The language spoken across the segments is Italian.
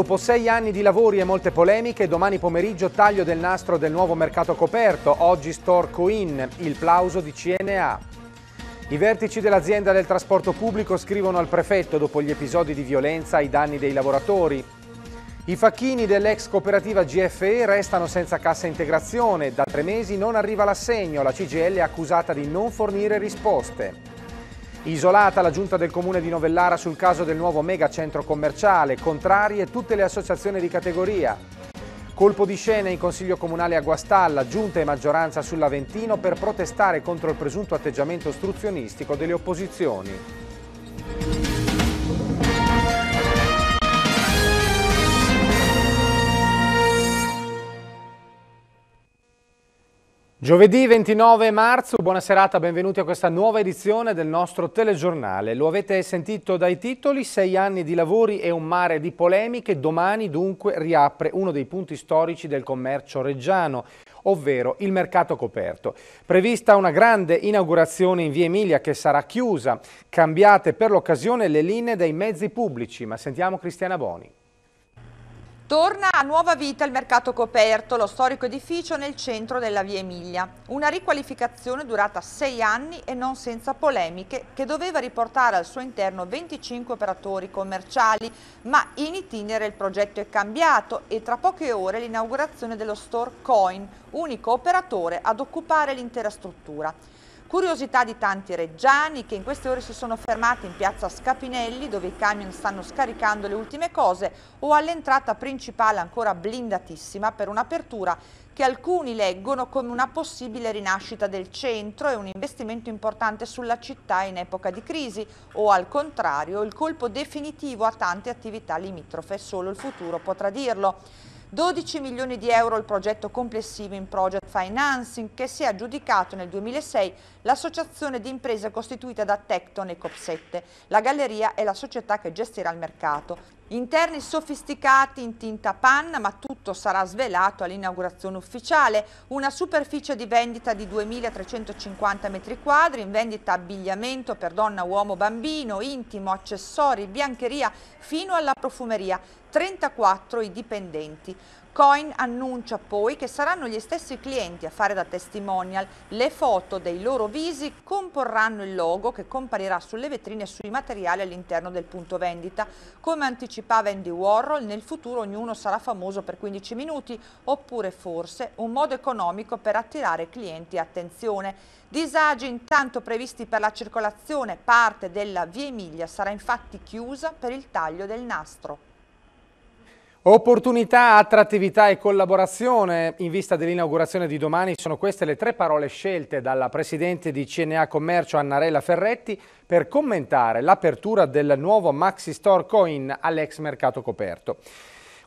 Dopo sei anni di lavori e molte polemiche, domani pomeriggio taglio del nastro del nuovo mercato coperto, oggi Store Coin, il plauso di CNA. I vertici dell'azienda del trasporto pubblico scrivono al prefetto dopo gli episodi di violenza ai danni dei lavoratori. I facchini dell'ex cooperativa GFE restano senza cassa integrazione, da tre mesi non arriva l'assegno, la CGL è accusata di non fornire risposte. Isolata la giunta del comune di Novellara sul caso del nuovo megacentro commerciale, contrarie tutte le associazioni di categoria. Colpo di scena in consiglio comunale a Guastalla, giunta e maggioranza sull'Aventino per protestare contro il presunto atteggiamento ostruzionistico delle opposizioni. Giovedì 29 marzo, buona serata, benvenuti a questa nuova edizione del nostro telegiornale. Lo avete sentito dai titoli, sei anni di lavori e un mare di polemiche, domani dunque riapre uno dei punti storici del commercio reggiano ovvero il mercato coperto. Prevista una grande inaugurazione in via Emilia che sarà chiusa, cambiate per l'occasione le linee dei mezzi pubblici, ma sentiamo Cristiana Boni. Torna a nuova vita il mercato coperto, lo storico edificio nel centro della via Emilia. Una riqualificazione durata sei anni e non senza polemiche, che doveva riportare al suo interno 25 operatori commerciali, ma in itinere il progetto è cambiato e tra poche ore l'inaugurazione dello store Coin, unico operatore ad occupare l'intera struttura. Curiosità di tanti reggiani che in queste ore si sono fermati in piazza Scapinelli dove i camion stanno scaricando le ultime cose o all'entrata principale ancora blindatissima per un'apertura che alcuni leggono come una possibile rinascita del centro e un investimento importante sulla città in epoca di crisi o al contrario il colpo definitivo a tante attività limitrofe, solo il futuro potrà dirlo. 12 milioni di euro il progetto complessivo in project financing che si è aggiudicato nel 2006 l'associazione di imprese costituita da Tecton e COP7. La galleria è la società che gestirà il mercato. Interni sofisticati in tinta panna, ma tutto sarà svelato all'inaugurazione ufficiale. Una superficie di vendita di 2.350 m2, in vendita abbigliamento per donna, uomo, bambino, intimo, accessori, biancheria, fino alla profumeria. 34 i dipendenti. Coin annuncia poi che saranno gli stessi clienti a fare da testimonial. Le foto dei loro visi comporranno il logo che comparirà sulle vetrine e sui materiali all'interno del punto vendita. Come anticipava Andy Warhol, nel futuro ognuno sarà famoso per 15 minuti oppure forse un modo economico per attirare clienti e attenzione. Disagi intanto previsti per la circolazione, parte della Via Emilia sarà infatti chiusa per il taglio del nastro. Opportunità, attrattività e collaborazione. In vista dell'inaugurazione di domani sono queste le tre parole scelte dalla Presidente di CNA Commercio Annarella Ferretti per commentare l'apertura del nuovo Maxi Store Coin all'ex mercato coperto.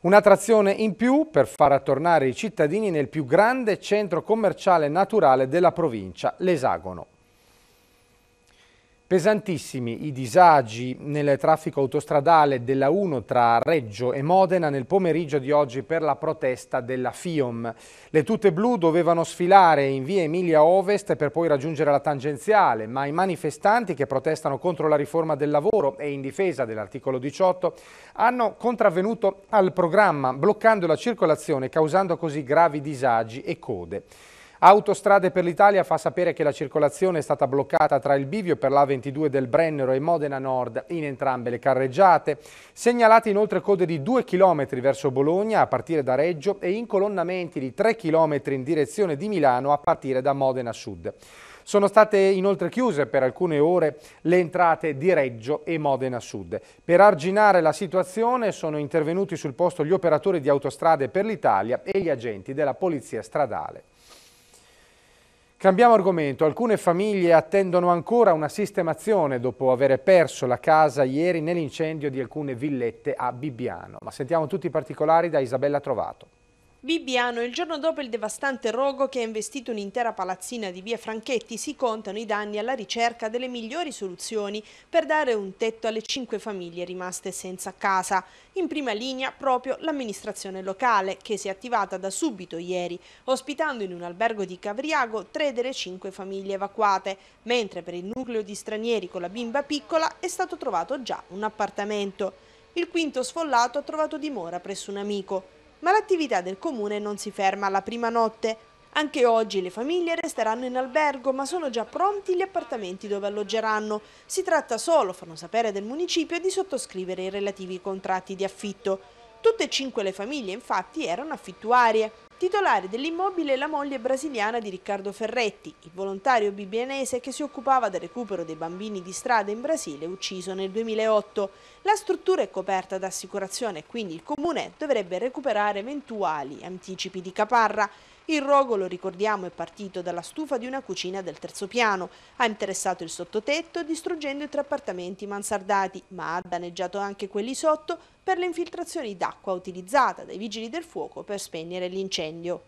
Un'attrazione in più per far attornare i cittadini nel più grande centro commerciale naturale della provincia, l'Esagono. Pesantissimi i disagi nel traffico autostradale della 1 tra Reggio e Modena nel pomeriggio di oggi per la protesta della FIOM. Le tute blu dovevano sfilare in via Emilia Ovest per poi raggiungere la tangenziale, ma i manifestanti che protestano contro la riforma del lavoro e in difesa dell'articolo 18 hanno contravvenuto al programma bloccando la circolazione causando così gravi disagi e code. Autostrade per l'Italia fa sapere che la circolazione è stata bloccata tra il bivio per la 22 del Brennero e Modena Nord in entrambe le carreggiate. Segnalate inoltre code di 2 km verso Bologna a partire da Reggio e incolonnamenti di 3 km in direzione di Milano a partire da Modena Sud. Sono state inoltre chiuse per alcune ore le entrate di Reggio e Modena Sud. Per arginare la situazione sono intervenuti sul posto gli operatori di Autostrade per l'Italia e gli agenti della Polizia Stradale. Cambiamo argomento. Alcune famiglie attendono ancora una sistemazione dopo aver perso la casa ieri nell'incendio di alcune villette a Bibbiano. Ma sentiamo tutti i particolari da Isabella Trovato. Bibbiano, il giorno dopo il devastante rogo che ha investito un'intera palazzina di via Franchetti, si contano i danni alla ricerca delle migliori soluzioni per dare un tetto alle cinque famiglie rimaste senza casa. In prima linea proprio l'amministrazione locale, che si è attivata da subito ieri, ospitando in un albergo di Cavriago tre delle cinque famiglie evacuate, mentre per il nucleo di stranieri con la bimba piccola è stato trovato già un appartamento. Il quinto sfollato ha trovato dimora presso un amico. Ma l'attività del comune non si ferma alla prima notte. Anche oggi le famiglie resteranno in albergo, ma sono già pronti gli appartamenti dove alloggeranno. Si tratta solo, fanno sapere del municipio, di sottoscrivere i relativi contratti di affitto. Tutte e cinque le famiglie infatti erano affittuarie. Titolare dell'immobile è la moglie brasiliana di Riccardo Ferretti, il volontario bibienese che si occupava del recupero dei bambini di strada in Brasile ucciso nel 2008. La struttura è coperta da assicurazione e quindi il comune dovrebbe recuperare eventuali anticipi di caparra. Il rogo, lo ricordiamo, è partito dalla stufa di una cucina del terzo piano, ha interessato il sottotetto distruggendo i tre appartamenti mansardati, ma ha danneggiato anche quelli sotto per le infiltrazioni d'acqua utilizzata dai vigili del fuoco per spegnere l'incendio.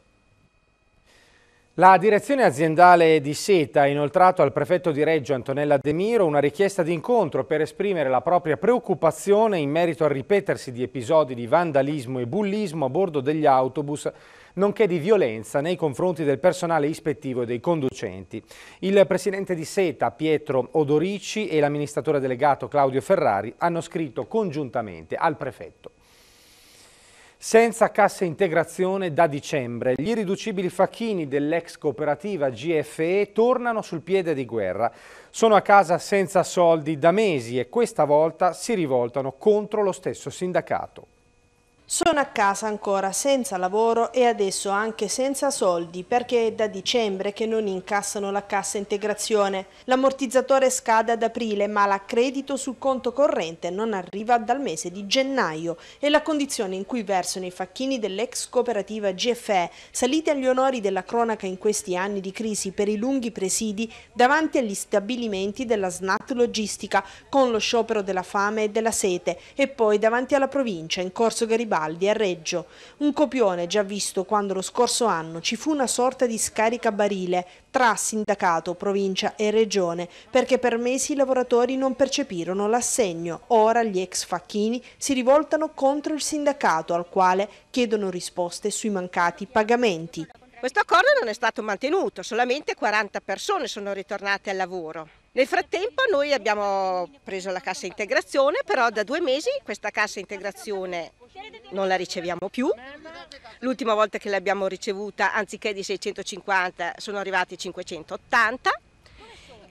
La direzione aziendale di Seta ha inoltrato al prefetto di Reggio Antonella De Miro una richiesta di incontro per esprimere la propria preoccupazione in merito al ripetersi di episodi di vandalismo e bullismo a bordo degli autobus nonché di violenza nei confronti del personale ispettivo e dei conducenti. Il presidente di SETA, Pietro Odorici, e l'amministratore delegato Claudio Ferrari hanno scritto congiuntamente al prefetto. Senza cassa integrazione da dicembre, gli irriducibili facchini dell'ex cooperativa GFE tornano sul piede di guerra. Sono a casa senza soldi da mesi e questa volta si rivoltano contro lo stesso sindacato. Sono a casa ancora senza lavoro e adesso anche senza soldi perché è da dicembre che non incassano la cassa integrazione. L'ammortizzatore scade ad aprile ma l'accredito sul conto corrente non arriva dal mese di gennaio e la condizione in cui versano i facchini dell'ex cooperativa GFE, saliti agli onori della cronaca in questi anni di crisi per i lunghi presidi davanti agli stabilimenti della SNAT Logistica con lo sciopero della fame e della sete e poi davanti alla provincia in corso Garibaldi Garibaldi a Reggio, un copione già visto quando lo scorso anno ci fu una sorta di scarica barile tra sindacato, provincia e regione, perché per mesi i lavoratori non percepirono l'assegno. Ora gli ex facchini si rivoltano contro il sindacato, al quale chiedono risposte sui mancati pagamenti. Questo accordo non è stato mantenuto, solamente 40 persone sono ritornate al lavoro. Nel frattempo noi abbiamo preso la cassa integrazione, però da due mesi questa cassa integrazione non la riceviamo più. L'ultima volta che l'abbiamo ricevuta, anziché di 650, sono arrivati 580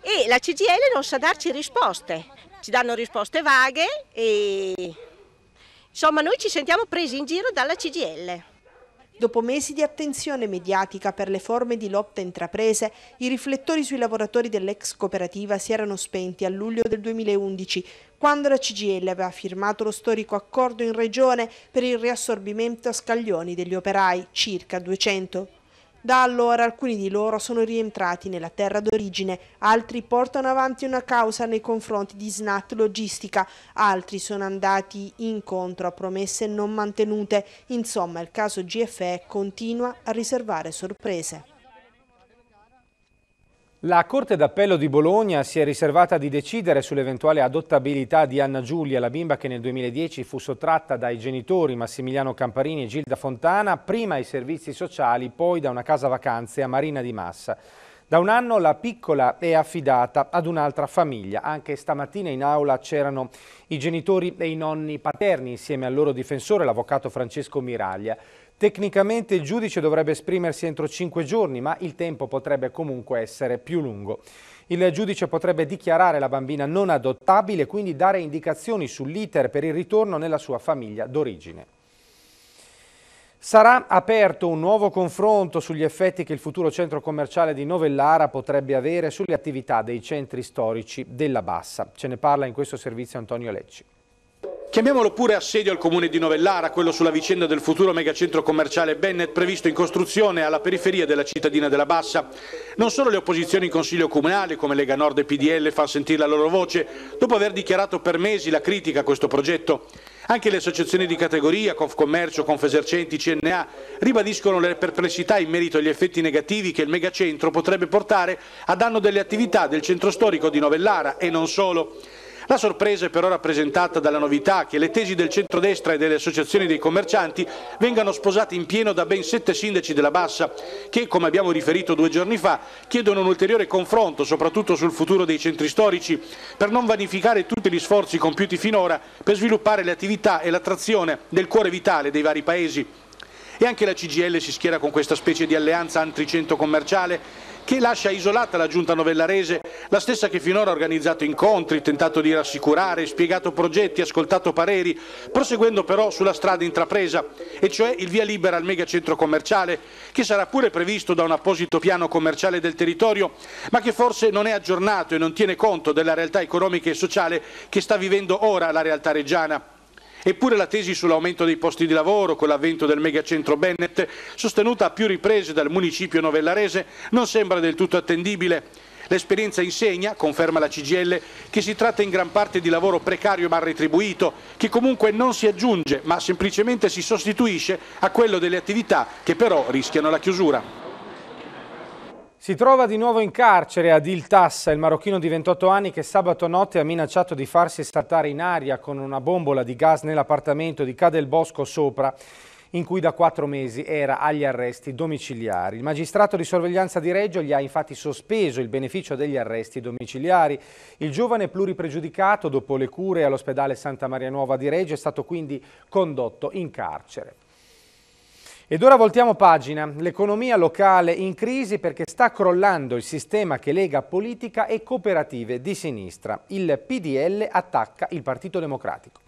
e la CGL non sa darci risposte, ci danno risposte vaghe e insomma noi ci sentiamo presi in giro dalla CGL. Dopo mesi di attenzione mediatica per le forme di lotta intraprese, i riflettori sui lavoratori dell'ex cooperativa si erano spenti a luglio del 2011, quando la CGL aveva firmato lo storico accordo in regione per il riassorbimento a scaglioni degli operai, circa 200. Da allora alcuni di loro sono rientrati nella terra d'origine, altri portano avanti una causa nei confronti di Snat Logistica, altri sono andati incontro a promesse non mantenute. Insomma, il caso GFE continua a riservare sorprese. La Corte d'Appello di Bologna si è riservata di decidere sull'eventuale adottabilità di Anna Giulia, la bimba che nel 2010 fu sottratta dai genitori Massimiliano Camparini e Gilda Fontana, prima ai servizi sociali, poi da una casa vacanze a Marina di Massa. Da un anno la piccola è affidata ad un'altra famiglia. Anche stamattina in aula c'erano i genitori e i nonni paterni insieme al loro difensore, l'avvocato Francesco Miraglia. Tecnicamente il giudice dovrebbe esprimersi entro cinque giorni, ma il tempo potrebbe comunque essere più lungo. Il giudice potrebbe dichiarare la bambina non adottabile e quindi dare indicazioni sull'iter per il ritorno nella sua famiglia d'origine. Sarà aperto un nuovo confronto sugli effetti che il futuro centro commerciale di Novellara potrebbe avere sulle attività dei centri storici della Bassa. Ce ne parla in questo servizio Antonio Lecci. Chiamiamolo pure assedio al comune di Novellara, quello sulla vicenda del futuro megacentro commerciale Bennett previsto in costruzione alla periferia della cittadina della Bassa. Non solo le opposizioni in consiglio comunale come Lega Nord e PDL fanno sentire la loro voce, dopo aver dichiarato per mesi la critica a questo progetto. Anche le associazioni di categoria, Confcommercio, Confesercenti, CNA, ribadiscono le perplessità in merito agli effetti negativi che il megacentro potrebbe portare a danno delle attività del centro storico di Novellara e non solo. La sorpresa è però rappresentata dalla novità che le tesi del centrodestra e delle associazioni dei commercianti vengano sposate in pieno da ben sette sindaci della Bassa che, come abbiamo riferito due giorni fa, chiedono un ulteriore confronto soprattutto sul futuro dei centri storici per non vanificare tutti gli sforzi compiuti finora per sviluppare le attività e l'attrazione del cuore vitale dei vari paesi. E anche la CGL si schiera con questa specie di alleanza antricento commerciale che lascia isolata la giunta novellarese, la stessa che finora ha organizzato incontri, tentato di rassicurare, spiegato progetti, ascoltato pareri, proseguendo però sulla strada intrapresa, e cioè il via libera al megacentro commerciale, che sarà pure previsto da un apposito piano commerciale del territorio, ma che forse non è aggiornato e non tiene conto della realtà economica e sociale che sta vivendo ora la realtà reggiana. Eppure la tesi sull'aumento dei posti di lavoro con l'avvento del megacentro Bennett, sostenuta a più riprese dal municipio novellarese, non sembra del tutto attendibile. L'esperienza insegna, conferma la CGL, che si tratta in gran parte di lavoro precario ma retribuito, che comunque non si aggiunge ma semplicemente si sostituisce a quello delle attività che però rischiano la chiusura. Si trova di nuovo in carcere Adil Tassa, il marocchino di 28 anni che sabato notte ha minacciato di farsi saltare in aria con una bombola di gas nell'appartamento di Cadel Bosco sopra, in cui da quattro mesi era agli arresti domiciliari. Il magistrato di sorveglianza di Reggio gli ha infatti sospeso il beneficio degli arresti domiciliari. Il giovane pluripregiudicato, dopo le cure all'ospedale Santa Maria Nuova di Reggio, è stato quindi condotto in carcere. Ed ora voltiamo pagina. L'economia locale in crisi perché sta crollando il sistema che lega politica e cooperative di sinistra. Il PDL attacca il Partito Democratico.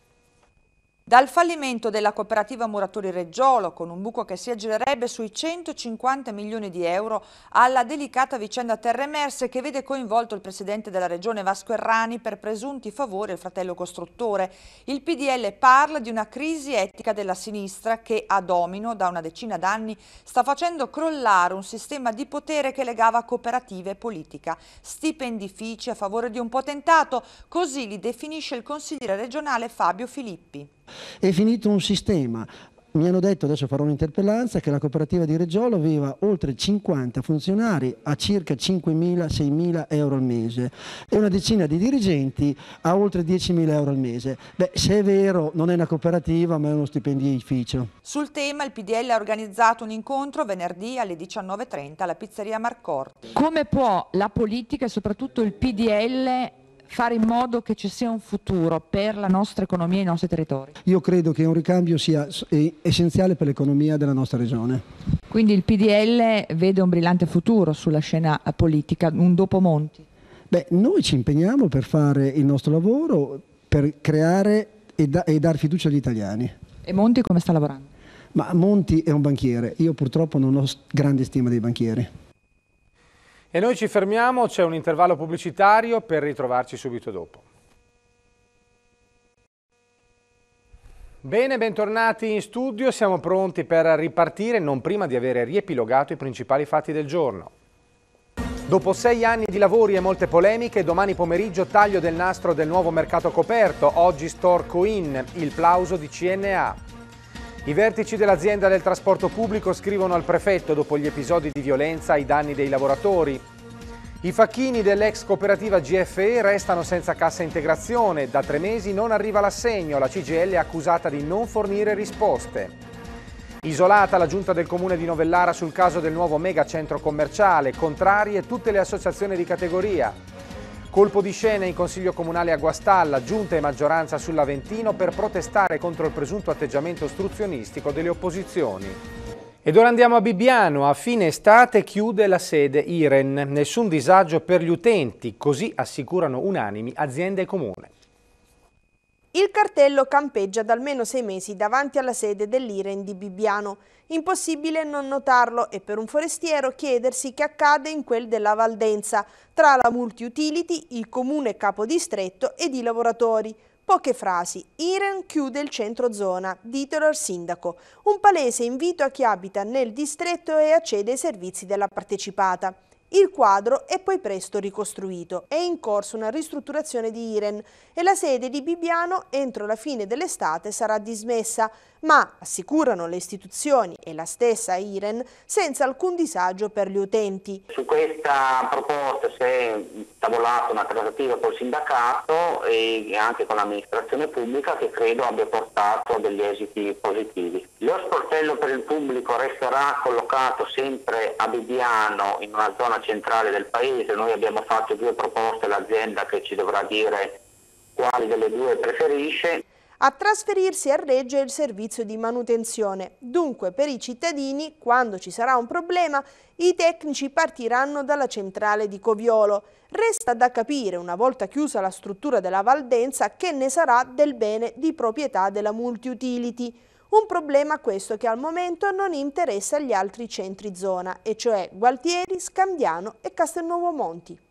Dal fallimento della cooperativa Muratori Reggiolo, con un buco che si aggirerebbe sui 150 milioni di euro, alla delicata vicenda Terre Emerse che vede coinvolto il presidente della regione Vasco Errani per presunti favori al fratello costruttore. Il PDL parla di una crisi etica della sinistra che a domino da una decina d'anni sta facendo crollare un sistema di potere che legava cooperative e politica. Stipendifici a favore di un potentato, così li definisce il consigliere regionale Fabio Filippi. È finito un sistema mi hanno detto, adesso farò un'interpellanza, che la cooperativa di Reggiolo aveva oltre 50 funzionari a circa 5.000-6.000 euro al mese e una decina di dirigenti a oltre 10.000 euro al mese. Beh, se è vero, non è una cooperativa ma è uno stipendificio. Sul tema il PDL ha organizzato un incontro venerdì alle 19.30 alla pizzeria Marcorti. Come può la politica e soprattutto il PDL fare in modo che ci sia un futuro per la nostra economia e i nostri territori? Io credo che un ricambio sia essenziale per l'economia della nostra regione. Quindi il PDL vede un brillante futuro sulla scena politica, un dopo Monti? Beh, noi ci impegniamo per fare il nostro lavoro, per creare e, da e dar fiducia agli italiani. E Monti come sta lavorando? Ma Monti è un banchiere, io purtroppo non ho grande stima dei banchieri. E noi ci fermiamo, c'è un intervallo pubblicitario per ritrovarci subito dopo. Bene, bentornati in studio, siamo pronti per ripartire non prima di avere riepilogato i principali fatti del giorno. Dopo sei anni di lavori e molte polemiche, domani pomeriggio taglio del nastro del nuovo mercato coperto, oggi Storcoin, il plauso di CNA. I vertici dell'azienda del trasporto pubblico scrivono al prefetto dopo gli episodi di violenza ai danni dei lavoratori. I facchini dell'ex cooperativa GFE restano senza cassa integrazione. Da tre mesi non arriva l'assegno. La CGL è accusata di non fornire risposte. Isolata la giunta del comune di Novellara sul caso del nuovo mega centro commerciale, contrarie tutte le associazioni di categoria. Colpo di scena in Consiglio Comunale a Guastalla, giunta e maggioranza sull'Aventino per protestare contro il presunto atteggiamento ostruzionistico delle opposizioni. Ed ora andiamo a Bibbiano, a fine estate chiude la sede Iren, nessun disagio per gli utenti, così assicurano unanimi aziende e comune. Il cartello campeggia da almeno sei mesi davanti alla sede dell'Iren di Bibbiano. Impossibile non notarlo e per un forestiero chiedersi che accade in quel della Valdenza, tra la multi-utility, il comune capodistretto ed i lavoratori. Poche frasi. Iren chiude il centro zona, ditelo al sindaco. Un palese invito a chi abita nel distretto e accede ai servizi della partecipata. Il quadro è poi presto ricostruito. È in corso una ristrutturazione di Iren e la sede di Bibbiano entro la fine dell'estate sarà dismessa, ma, assicurano le istituzioni e la stessa Iren, senza alcun disagio per gli utenti. Su questa proposta si è tavolata una trattativa col sindacato e anche con l'amministrazione pubblica che credo abbia portato degli esiti positivi. Lo sportello per il pubblico resterà collocato sempre a Bibbiano in una zona centrale del paese, noi abbiamo fatto due proposte all'azienda che ci dovrà dire quali delle due preferisce. A trasferirsi a Reggio è il servizio di manutenzione, dunque per i cittadini, quando ci sarà un problema, i tecnici partiranno dalla centrale di Coviolo. Resta da capire, una volta chiusa la struttura della Valdenza, che ne sarà del bene di proprietà della multiutility. Un problema questo che al momento non interessa gli altri centri zona, e cioè Gualtieri, Scandiano e Castelnuovo Monti.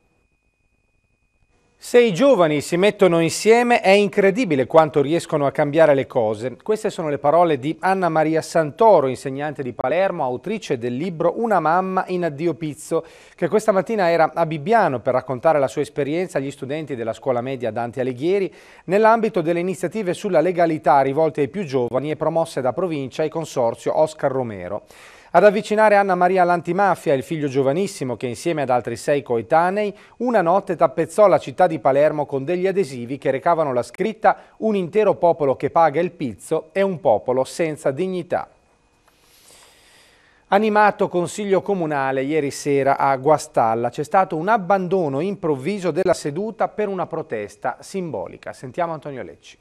Se i giovani si mettono insieme è incredibile quanto riescono a cambiare le cose. Queste sono le parole di Anna Maria Santoro, insegnante di Palermo, autrice del libro Una mamma in addio pizzo, che questa mattina era a Bibbiano per raccontare la sua esperienza agli studenti della scuola media Dante Alighieri nell'ambito delle iniziative sulla legalità rivolte ai più giovani e promosse da provincia e consorzio Oscar Romero. Ad avvicinare Anna Maria all'antimafia, il figlio giovanissimo che insieme ad altri sei coetanei una notte tappezzò la città di Palermo con degli adesivi che recavano la scritta «Un intero popolo che paga il pizzo è un popolo senza dignità». Animato consiglio comunale ieri sera a Guastalla c'è stato un abbandono improvviso della seduta per una protesta simbolica. Sentiamo Antonio Lecci.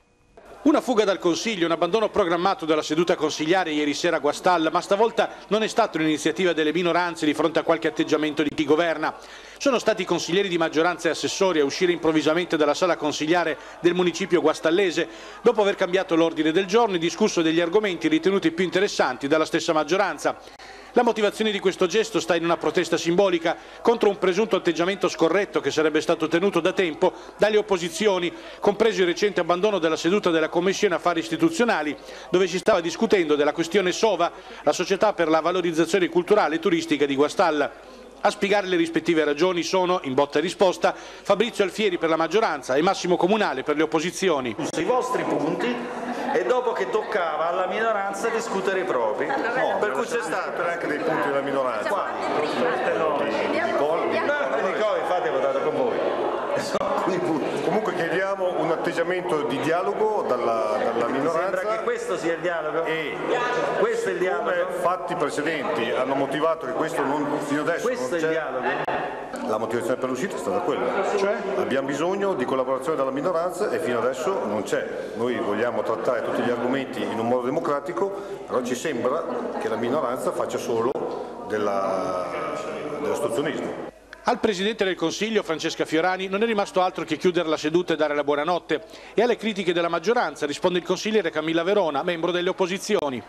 Una fuga dal Consiglio, un abbandono programmato della seduta consigliare ieri sera a Guastalla, ma stavolta non è stata un'iniziativa delle minoranze di fronte a qualche atteggiamento di chi governa. Sono stati i consiglieri di maggioranza e assessori a uscire improvvisamente dalla sala consigliare del municipio guastallese dopo aver cambiato l'ordine del giorno e discusso degli argomenti ritenuti più interessanti dalla stessa maggioranza. La motivazione di questo gesto sta in una protesta simbolica contro un presunto atteggiamento scorretto che sarebbe stato tenuto da tempo dalle opposizioni, compreso il recente abbandono della seduta della Commissione Affari Istituzionali, dove si stava discutendo della questione SOVA, la società per la valorizzazione culturale e turistica di Guastalla. A spiegare le rispettive ragioni sono, in botta e risposta, Fabrizio Alfieri per la maggioranza e Massimo Comunale per le opposizioni. I vostri punti e dopo che toccava alla minoranza discutere i propri. No, per cui c'è stato anche dei punti della minoranza. Quali? Di, di, di, di, di, di, di, di, di, di, di, di, Comunque chiediamo un atteggiamento di dialogo dalla, dalla minoranza. Sembra che questo sia il dialogo. E questo è il dialogo. fatti precedenti hanno motivato che questo non, fino adesso questo non c'è. La motivazione per l'uscita è stata quella, cioè abbiamo bisogno di collaborazione dalla minoranza e fino adesso non c'è. Noi vogliamo trattare tutti gli argomenti in un modo democratico, però ci sembra che la minoranza faccia solo della, dell'ostruzionismo. Al Presidente del Consiglio, Francesca Fiorani, non è rimasto altro che chiudere la seduta e dare la buonanotte. E alle critiche della maggioranza risponde il consigliere Camilla Verona, membro delle opposizioni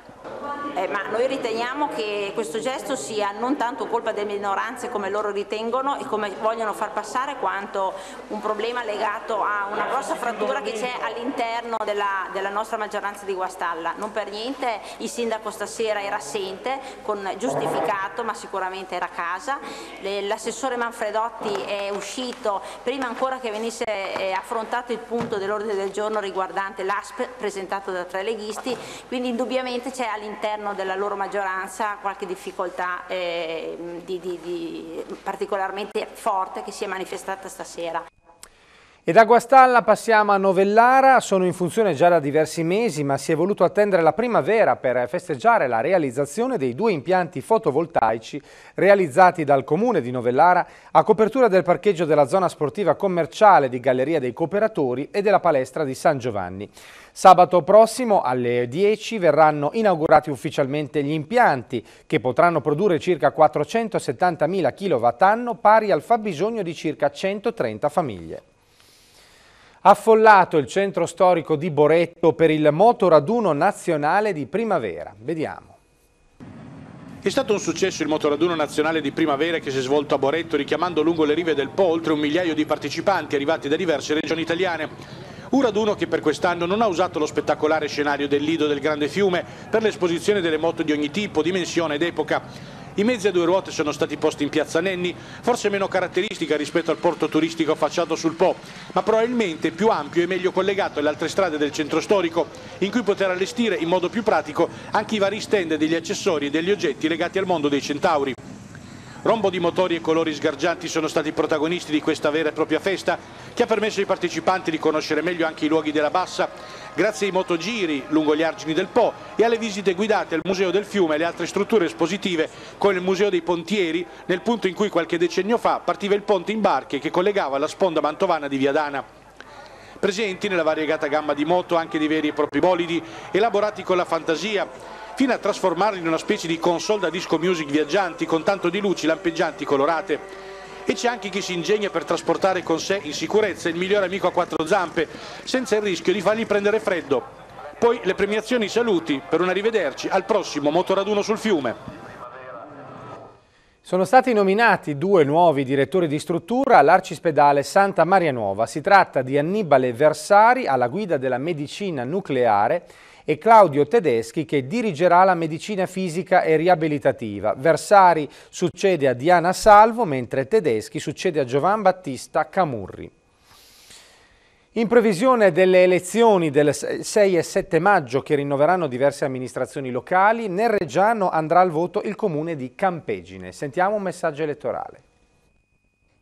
eh, ma noi riteniamo che questo gesto sia non tanto colpa delle minoranze come loro ritengono e come vogliono far passare quanto un problema legato a una grossa frattura che c'è all'interno della, della, nostra maggioranza di Guastalla. Non per niente il sindaco stasera era assente, con, giustificato ma sicuramente era a casa, l'assessore Manfredotti è uscito prima ancora che venisse eh, affrontato il punto dell'ordine del giorno riguardante l'ASP presentato da tre leghisti, quindi indubbiamente c'è all'interno all'interno della loro maggioranza qualche difficoltà eh, di, di, di particolarmente forte che si è manifestata stasera. E da Guastalla passiamo a Novellara, sono in funzione già da diversi mesi ma si è voluto attendere la primavera per festeggiare la realizzazione dei due impianti fotovoltaici realizzati dal comune di Novellara a copertura del parcheggio della zona sportiva commerciale di Galleria dei Cooperatori e della palestra di San Giovanni. Sabato prossimo alle 10 verranno inaugurati ufficialmente gli impianti che potranno produrre circa 470.000 kWh pari al fabbisogno di circa 130 famiglie. Affollato il centro storico di Boretto per il motoraduno nazionale di primavera. Vediamo. È stato un successo il motoraduno nazionale di primavera che si è svolto a Boretto richiamando lungo le rive del Po oltre un migliaio di partecipanti arrivati da diverse regioni italiane. Un raduno che per quest'anno non ha usato lo spettacolare scenario del Lido del Grande Fiume per l'esposizione delle moto di ogni tipo, dimensione ed epoca. I mezzi a due ruote sono stati posti in Piazza Nenni, forse meno caratteristica rispetto al porto turistico affacciato sul Po, ma probabilmente più ampio e meglio collegato alle altre strade del centro storico, in cui poter allestire in modo più pratico anche i vari stand degli accessori e degli oggetti legati al mondo dei centauri. Rombo di motori e colori sgargianti sono stati i protagonisti di questa vera e propria festa che ha permesso ai partecipanti di conoscere meglio anche i luoghi della Bassa grazie ai motogiri lungo gli argini del Po e alle visite guidate al Museo del Fiume e alle altre strutture espositive come il Museo dei Pontieri nel punto in cui qualche decennio fa partiva il ponte in barche che collegava la sponda mantovana di Viadana presenti nella variegata gamma di moto anche dei veri e propri bolidi elaborati con la fantasia fino a trasformarlo in una specie di console da disco music viaggianti con tanto di luci lampeggianti colorate. E c'è anche chi si ingegna per trasportare con sé in sicurezza il migliore amico a quattro zampe, senza il rischio di fargli prendere freddo. Poi le premiazioni saluti per un arrivederci al prossimo motoraduno sul fiume. Sono stati nominati due nuovi direttori di struttura all'Arcispedale Santa Maria Nuova. Si tratta di Annibale Versari alla guida della medicina nucleare e Claudio Tedeschi che dirigerà la medicina fisica e riabilitativa. Versari succede a Diana Salvo, mentre Tedeschi succede a Giovan Battista Camurri. In previsione delle elezioni del 6 e 7 maggio che rinnoveranno diverse amministrazioni locali, nel Reggiano andrà al voto il comune di Campegine. Sentiamo un messaggio elettorale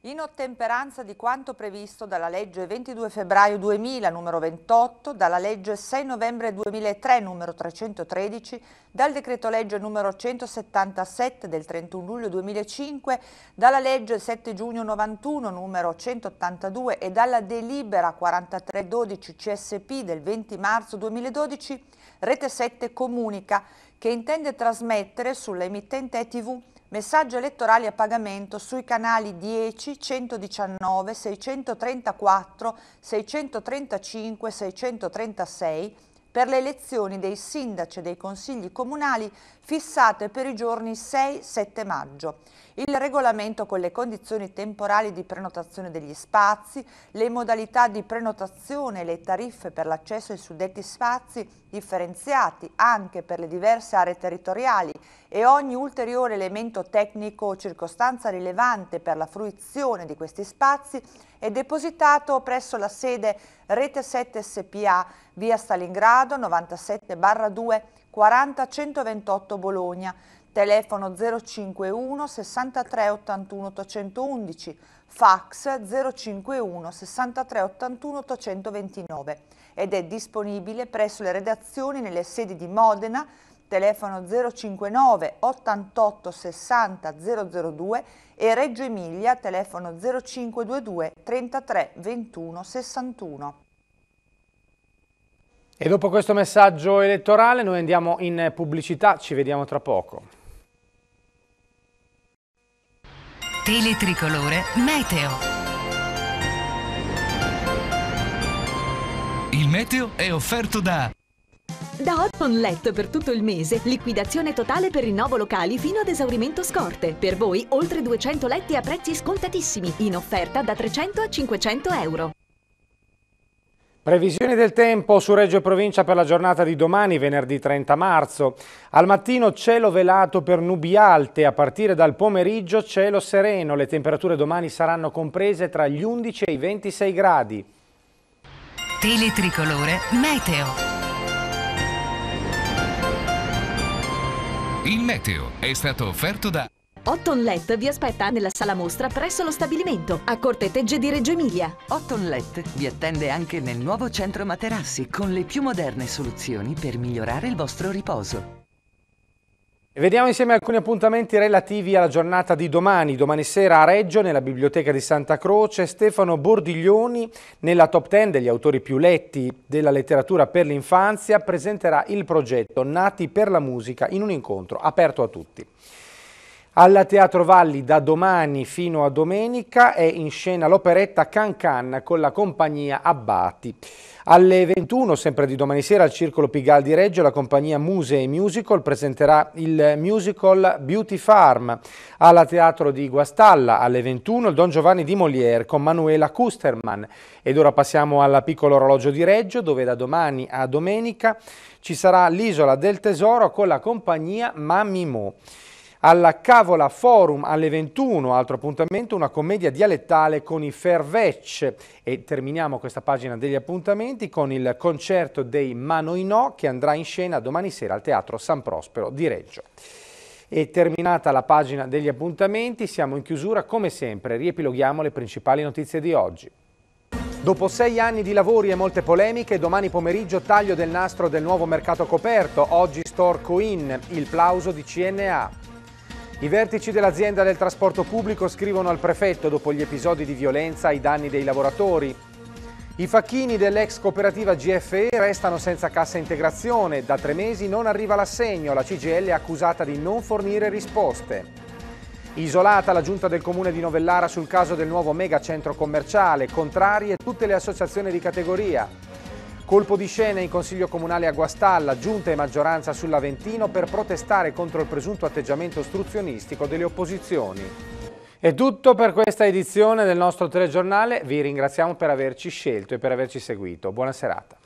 in ottemperanza di quanto previsto dalla legge 22 febbraio 2000 numero 28, dalla legge 6 novembre 2003 numero 313, dal decreto legge numero 177 del 31 luglio 2005, dalla legge 7 giugno 91 numero 182 e dalla delibera 4312 CSP del 20 marzo 2012, Rete 7 comunica che intende trasmettere sulla emittente TV messaggi elettorali a pagamento sui canali 10, 119, 634, 635, 636 per le elezioni dei sindaci e dei consigli comunali fissate per i giorni 6-7 maggio. Il regolamento con le condizioni temporali di prenotazione degli spazi, le modalità di prenotazione e le tariffe per l'accesso ai suddetti spazi differenziati anche per le diverse aree territoriali e ogni ulteriore elemento tecnico o circostanza rilevante per la fruizione di questi spazi è depositato presso la sede Rete 7 SPA, via Stalingrado 97 2 40 128 Bologna, telefono 051 63 81 811, fax 051 63 81 829 ed è disponibile presso le redazioni nelle sedi di Modena, telefono 059 88 60 002 e Reggio Emilia, telefono 0522 33 21 61. E dopo questo messaggio elettorale noi andiamo in pubblicità, ci vediamo tra poco. Teletricolore Meteo. Il meteo è offerto da da Hot Let per tutto il mese, liquidazione totale per rinnovo locali fino ad esaurimento scorte. Per voi oltre 200 letti a prezzi scontatissimi, in offerta da 300 a 500 euro. Previsioni del tempo su Reggio e Provincia per la giornata di domani, venerdì 30 marzo. Al mattino cielo velato per nubi alte, a partire dal pomeriggio cielo sereno. Le temperature domani saranno comprese tra gli 11 e i 26 gradi. Teletricolore Meteo. Il meteo è stato offerto da... Let vi aspetta nella sala mostra presso lo stabilimento, a Corte Tegge di Reggio Emilia. Let vi attende anche nel nuovo centro materassi con le più moderne soluzioni per migliorare il vostro riposo. vediamo insieme alcuni appuntamenti relativi alla giornata di domani. Domani sera a Reggio, nella Biblioteca di Santa Croce, Stefano Bordiglioni, nella top 10 degli autori più letti della letteratura per l'infanzia, presenterà il progetto Nati per la musica in un incontro aperto a tutti. Alla Teatro Valli da domani fino a domenica è in scena l'operetta Can Can con la compagnia Abbati. Alle 21, sempre di domani sera, al Circolo Pigal di Reggio, la compagnia Muse e Musical presenterà il musical Beauty Farm. Alla Teatro di Guastalla, alle 21, il Don Giovanni di Molière con Manuela Kusterman. Ed ora passiamo al piccolo orologio di Reggio, dove da domani a domenica ci sarà l'Isola del Tesoro con la compagnia Mamimo. Alla Cavola Forum alle 21, altro appuntamento, una commedia dialettale con i Fervecce. E terminiamo questa pagina degli appuntamenti con il concerto dei Manoinò che andrà in scena domani sera al Teatro San Prospero di Reggio. E terminata la pagina degli appuntamenti, siamo in chiusura. Come sempre, riepiloghiamo le principali notizie di oggi. Dopo sei anni di lavori e molte polemiche, domani pomeriggio taglio del nastro del nuovo mercato coperto, oggi Storcoin, il plauso di CNA. I vertici dell'azienda del trasporto pubblico scrivono al prefetto dopo gli episodi di violenza ai danni dei lavoratori. I facchini dell'ex cooperativa GFE restano senza cassa integrazione. Da tre mesi non arriva l'assegno. La CGL è accusata di non fornire risposte. Isolata la giunta del comune di Novellara sul caso del nuovo mega centro commerciale, contrarie tutte le associazioni di categoria. Colpo di scena in Consiglio Comunale a Guastalla, giunta e maggioranza sull'Aventino per protestare contro il presunto atteggiamento ostruzionistico delle opposizioni. È tutto per questa edizione del nostro telegiornale, vi ringraziamo per averci scelto e per averci seguito. Buona serata.